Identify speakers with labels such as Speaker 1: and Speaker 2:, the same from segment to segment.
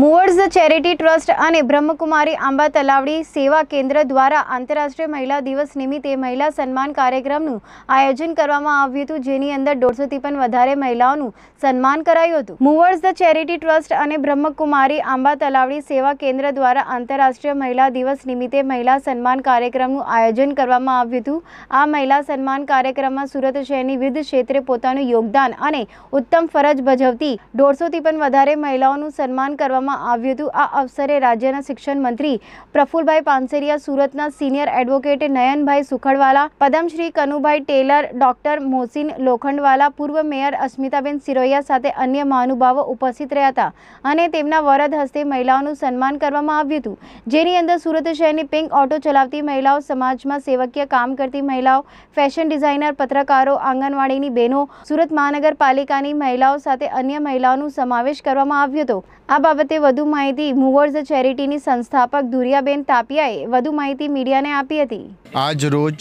Speaker 1: movers charity trust અને બ્રહ્મકુમારી આંબા તલાવડી સેવા કેન્દ્ર દ્વારા આંતરરાષ્ટ્રીય મહિલા દિવસ નિમિત્તે મહિલા સન્માન કાર્યક્રમનું આયોજન કરવામાં આવ્યું હતું જેની અંદર દોઢસોથી પણ વધારે મહિલાઓનું સન્માન કરાયું હતું મુવર્સ ધ ચેરિટી ટ્રસ્ટ અને બ્રહ્મકુમારી આંબા તલાવડી સેવા કેન્દ્ર દ્વારા આંતરરાષ્ટ્રીય મહિલા દિવસ નિમિત્તે મહિલા સન્માન કાર્યક્રમનું આયોજન કરવામાં આવ્યું હતું આ મહિલા સન્માન કાર્યક્રમમાં સુરત શહેરની વિવિધ ક્ષેત્રે પોતાનું યોગદાન અને ઉત્તમ ફરજ ભજવતી દોઢસોથી પણ વધારે મહિલાઓનું સન્માન કરવામાં કરવામાં આવ્યું હતું આ અવસરે રાજ્યના શિક્ષણ મંત્રી પ્રફુલભાઈ પાનસેરિયા સુરતના senior advocate Nayanbhai Sukhadwala Padmashri Kanubhai Tailor doctor Mohsin Lokhandwala પૂર્વ મેયર અસ્મિતાબેન સિરોયા સાથે અન્ય મહાનુભાવો ઉપસ્થિત રહ્યા હતા અને તેમના વરદ હસ્તે મહિલાઓનું સન્માન કરવામાં આવ્યું હતું જેની અંદર સુરત શહેરની પિંક ઓટો ચલાવતી મહિલાઓ સમાજમાં સેવકીય કામ કરતી મહિલાઓ ફેશન ડિઝાઇનર પત્રકારો આંગણવાડીની બહેનો સુરત મહાનગરપાલિકાની મહિલાઓ સાથે અન્ય મહિલાઓનું સમાવેશ કરવામાં આવ્યો હતો આ બાબતે વધુ માહિતી મૂવર્સ ચેરિટીની સંસ્થાપક ધુરિયાબેન તાપિયાએ વધુ માહિતી મીડિયાને આપી હતી
Speaker 2: આજ રોજ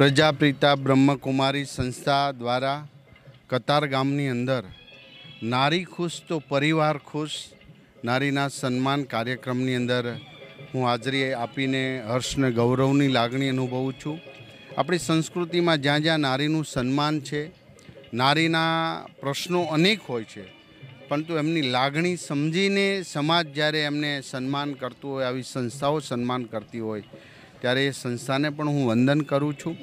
Speaker 2: પ્રજાપ્રિતા બ્રહ્મકુમારી સંસ્થા દ્વારા કતાર ગામની અંદર નારી ખુશ તો પરિવાર ખુશ નારીના સન્માન કાર્યક્રમની અંદર હું હાજરી આપીને હર્ષને ગૌરવની લાગણી અનુભવું છું આપણી સંસ્કૃતિમાં જ્યાં જ્યાં નારીનું સન્માન છે નારીના પ્રશ્નો અનેક હોય છે પરંતુ એમની લાગણી સમજીને સમાજ જ્યારે એમને સન્માન કરતું હોય આવી સંસ્થાઓ સન્માન કરતી હોય ત્યારે એ સંસ્થાને પણ હું વંદન કરું છું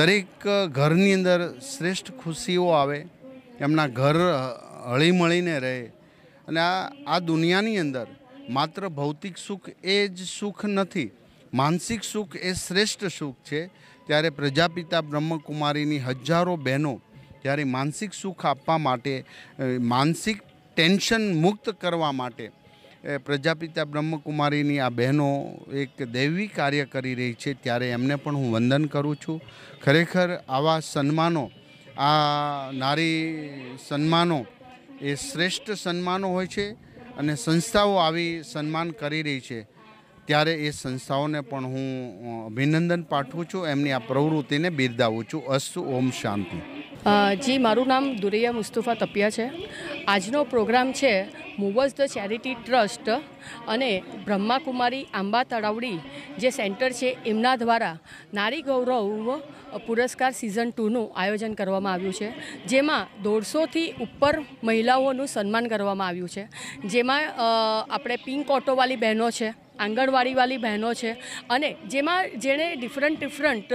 Speaker 2: દરેક ઘરની અંદર શ્રેષ્ઠ ખુશીઓ આવે એમના ઘર હળીમળીને રહે અને આ આ દુનિયાની અંદર માત્ર ભૌતિક સુખ એ જ સુખ નથી માનસિક સુખ એ શ્રેષ્ઠ સુખ છે ત્યારે પ્રજાપિતા બ્રહ્મકુમારીની હજારો બહેનો ત્યારે માનસિક સુખ આપવા માટે માનસિક ટેન્શન મુક્ત કરવા માટે પ્રજાપિતા બ્રહ્મકુમારીની આ બહેનો એક દૈવી કાર્ય કરી રહી છે ત્યારે એમને પણ હું વંદન કરું છું ખરેખર આવા સન્માનો આ નારી સન્માનો એ શ્રેષ્ઠ સન્માનો હોય છે અને સંસ્થાઓ આવી સન્માન કરી રહી છે ત્યારે એ સંસ્થાઓને પણ હું અભિનંદન પાઠવું છું એમની આ પ્રવૃત્તિને બિરદાવું છું અસ્તુ ઓમ શાંતિ
Speaker 3: જી મારું નામ દુરૈયા મુસ્તફા તપિયા છે આજનો પ્રોગ્રામ છે મૂવર્સ ધ ચેરિટી ટ્રસ્ટ અને બ્રહ્માકુમારી આંબા તળાવડી જે સેન્ટર છે એમના દ્વારા નારી ગૌરવ પુરસ્કાર સિઝન ટુનું આયોજન કરવામાં આવ્યું છે જેમાં દોઢસોથી ઉપર મહિલાઓનું સન્માન કરવામાં આવ્યું છે જેમાં આપણે પિંક ઓટોવાળી બહેનો છે આંગણવાડીવાળી બહેનો છે અને જેમાં જેણે ડિફરન્ટ ડિફરન્ટ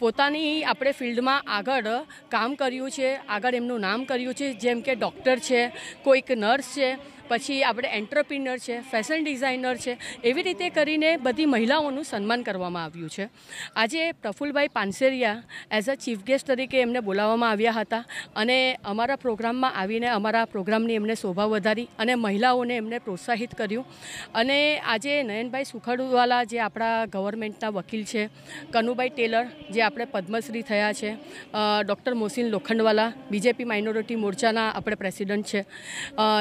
Speaker 3: પોતાની આપણે ફિલ્ડમાં આગળ કામ કર્યું છે આગળ એમનું નામ કર્યું છે જેમ કે ડૉક્ટર છે કોઈક નર્સ છે પછી આપણે એન્ટરપ્રિનર છે ફેશન ડિઝાઇનર છે એવી રીતે કરીને બધી મહિલાઓનું સન્માન કરવામાં આવ્યું છે આજે Prafulbhai Panseriya as a chief guest તરીકે એમને બોલાવવામાં આવ્યા હતા અને અમારા પ્રોગ્રામમાં આવીને અમારા પ્રોગ્રામની એમને શોભા વધારી અને મહિલાઓને એમને પ્રોત્સાહિત કર્યું અને આજે નયનભાઈ સુખડવાલા જે આપણા ગવર્મેન્ટના વકીલ છે કનુભાઈ ટેલર જે આપણે પદ્મશ્રી થયા છે doctor Mohsin Lokhandwala BJP minority મોરચાના આપણે પ્રેસિડન્ટ છે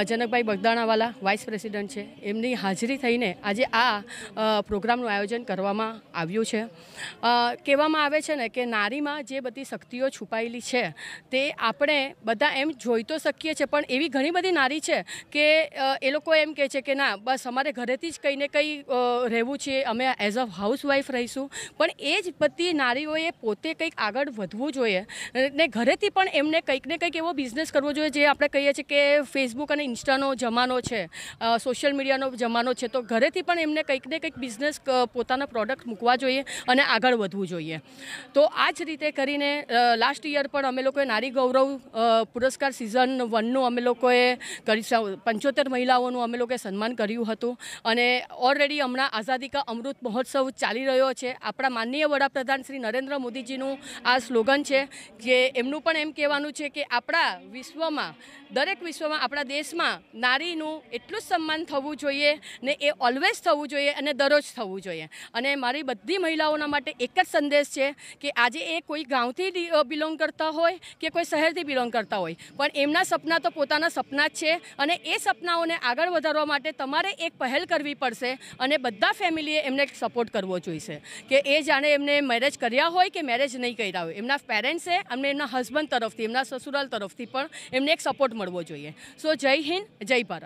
Speaker 3: જનકભાઈ બગદાણ મકરાણાવાલા વાઇસ પ્રેસિડન્ટ છે એમની હાજરી થઈને આજે આ પ્રોગ્રામનું આયોજન કરવામાં આવ્યું છે કહેવામાં આવે છે ને કે નારીમાં જે બધી શક્તિઓ છુપાયેલી છે તે આપણે બધા એમ જોઈ તો શકીએ છીએ પણ એવી ઘણી બધી નારી છે કે એ લોકો એમ કહે છે કે ના બસ અમારે ઘરેથી જ કંઈને કંઈ રહેવું છે અમે એઝ અ હાઉસવાઈફ રહીશું પણ એ જ બધી નારીઓએ પોતે કંઈક આગળ વધવું જોઈએ ને ઘરેથી પણ એમને કંઈક ને કંઈક એવો બિઝનેસ કરવો જોઈએ જે આપણે કહીએ છીએ કે ફેસબુક અને ઇન્સ્ટાનો જમા જમાનો છે સોશિયલ મીડિયાનો જમાનો છે તો ઘરેથી પણ એમને કંઈક ને કંઈક બિઝનેસ પોતાના પ્રોડક્ટ મૂકવા જોઈએ અને આગળ વધવું જોઈએ તો આ જ રીતે કરીને લાસ્ટ યર પણ અમે લોકોએ નારી ગૌરવ પુરસ્કાર સિઝન વનનું અમે લોકોએ કરી પંચોતેર મહિલાઓનું અમે લોકોએ સન્માન કર્યું હતું અને ઓલરેડી હમણાં આઝાદી કા અમૃત મહોત્સવ ચાલી રહ્યો છે આપણા માનનીય વડાપ્રધાન શ્રી નરેન્દ્ર મોદીજીનું આ સ્લોગન છે જે એમનું પણ એમ કહેવાનું છે કે આપણા વિશ્વમાં દરેક વિશ્વમાં આપણા દેશમાં નારી દીકરીનું એટલું જ સન્માન થવું જોઈએ ને એ ઓલવેઝ થવું જોઈએ અને દરરોજ થવું જોઈએ અને મારી બધી મહિલાઓના માટે એક જ સંદેશ છે કે આજે એ કોઈ ગામથી બિલોંગ કરતા હોય કે કોઈ શહેરથી બિલોંગ કરતા હોય પણ એમના સપના તો પોતાના સપના જ છે અને એ સપનાઓને આગળ વધારવા માટે તમારે એક પહેલ કરવી પડશે અને બધા ફેમિલીએ એમને સપોર્ટ કરવો જોઈશે કે એ જાણે એમને મેરેજ કર્યા હોય કે મેરેજ નહીં કર્યા હોય એમના પેરેન્ટ્સે અને એમના હસબન્ડ તરફથી એમના સસુરાલ તરફથી પણ એમને એક સપોર્ટ મળવો જોઈએ સો જય હિન્દ જય ભારત